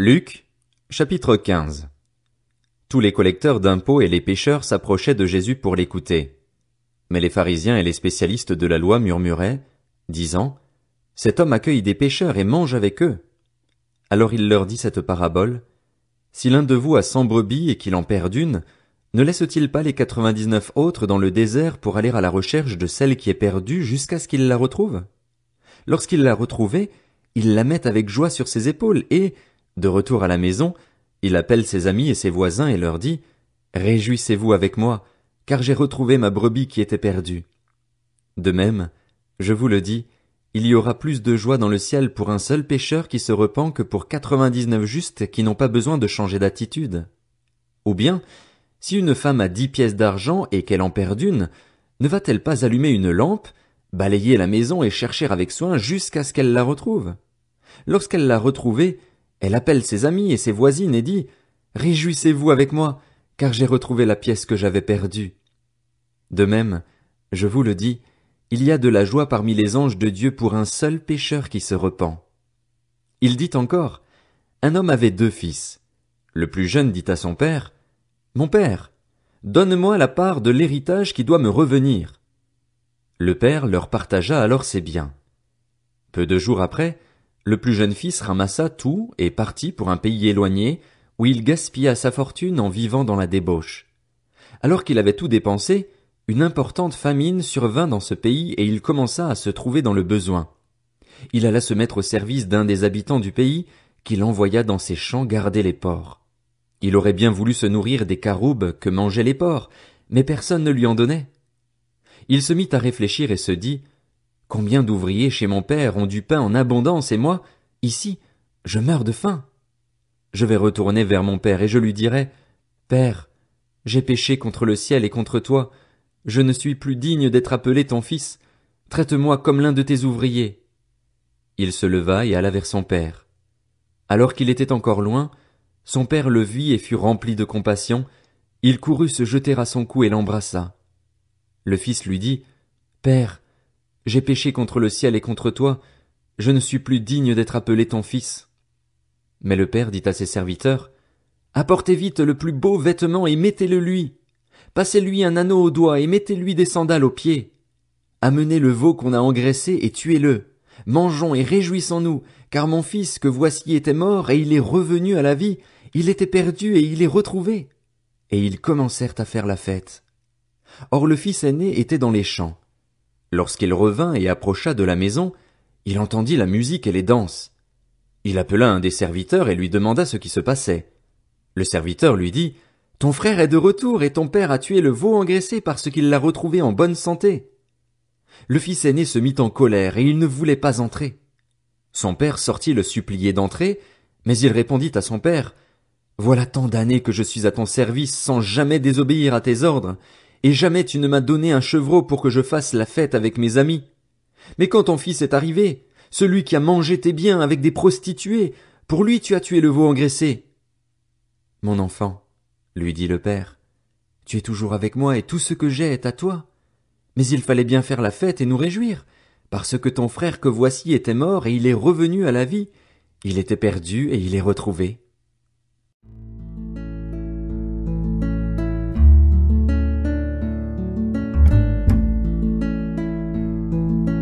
Luc, chapitre 15. Tous les collecteurs d'impôts et les pêcheurs s'approchaient de Jésus pour l'écouter. Mais les pharisiens et les spécialistes de la loi murmuraient, disant, Cet homme accueille des pêcheurs et mange avec eux. Alors il leur dit cette parabole, Si l'un de vous a cent brebis et qu'il en perd une, ne laisse-t-il pas les quatre-vingt-dix-neuf autres dans le désert pour aller à la recherche de celle qui est perdue jusqu'à ce qu'il la retrouve? Lorsqu'il l'a retrouvée, il la met avec joie sur ses épaules et, de retour à la maison, il appelle ses amis et ses voisins et leur dit Réjouissez-vous avec moi, car j'ai retrouvé ma brebis qui était perdue. De même, je vous le dis, il y aura plus de joie dans le ciel pour un seul pécheur qui se repent que pour quatre-vingt-dix-neuf justes qui n'ont pas besoin de changer d'attitude. Ou bien, si une femme a dix pièces d'argent et qu'elle en perd une, ne va-t-elle pas allumer une lampe, balayer la maison et chercher avec soin jusqu'à ce qu'elle la retrouve? Lorsqu'elle l'a retrouvée, elle appelle ses amis et ses voisines et dit Réjouissez-vous avec moi, car j'ai retrouvé la pièce que j'avais perdue. De même, je vous le dis, il y a de la joie parmi les anges de Dieu pour un seul pécheur qui se repent. Il dit encore, Un homme avait deux fils. Le plus jeune dit à son père, Mon père, donne-moi la part de l'héritage qui doit me revenir. Le père leur partagea alors ses biens. Peu de jours après, le plus jeune fils ramassa tout et partit pour un pays éloigné, où il gaspilla sa fortune en vivant dans la débauche. Alors qu'il avait tout dépensé, une importante famine survint dans ce pays et il commença à se trouver dans le besoin. Il alla se mettre au service d'un des habitants du pays, qu'il envoya dans ses champs garder les porcs. Il aurait bien voulu se nourrir des caroubes que mangeaient les porcs, mais personne ne lui en donnait. Il se mit à réfléchir et se dit, Combien d'ouvriers chez mon père ont du pain en abondance et moi, ici, je meurs de faim. Je vais retourner vers mon père et je lui dirai, Père, j'ai péché contre le ciel et contre toi, je ne suis plus digne d'être appelé ton fils, traite-moi comme l'un de tes ouvriers. Il se leva et alla vers son père. Alors qu'il était encore loin, son père le vit et fut rempli de compassion, il courut se jeter à son cou et l'embrassa. Le fils lui dit, Père, j'ai péché contre le ciel et contre toi, je ne suis plus digne d'être appelé ton fils. Mais le père dit à ses serviteurs, Apportez vite le plus beau vêtement et mettez-le lui. Passez-lui un anneau au doigt et mettez-lui des sandales aux pieds. Amenez le veau qu'on a engraissé et tuez-le. Mangeons et réjouissons-nous, car mon fils que voici était mort et il est revenu à la vie, il était perdu et il est retrouvé. Et ils commencèrent à faire la fête. Or le fils aîné était dans les champs. Lorsqu'il revint et approcha de la maison, il entendit la musique et les danses. Il appela un des serviteurs et lui demanda ce qui se passait. Le serviteur lui dit, Ton frère est de retour et ton père a tué le veau engraissé parce qu'il l'a retrouvé en bonne santé. Le fils aîné se mit en colère et il ne voulait pas entrer. Son père sortit le supplier d'entrer, mais il répondit à son père, Voilà tant d'années que je suis à ton service sans jamais désobéir à tes ordres, et jamais tu ne m'as donné un chevreau pour que je fasse la fête avec mes amis. Mais quand ton fils est arrivé, celui qui a mangé tes biens avec des prostituées, pour lui tu as tué le veau engraissé. Mon enfant, lui dit le père, tu es toujours avec moi et tout ce que j'ai est à toi. Mais il fallait bien faire la fête et nous réjouir, parce que ton frère que voici était mort et il est revenu à la vie. Il était perdu et il est retrouvé. Thank you.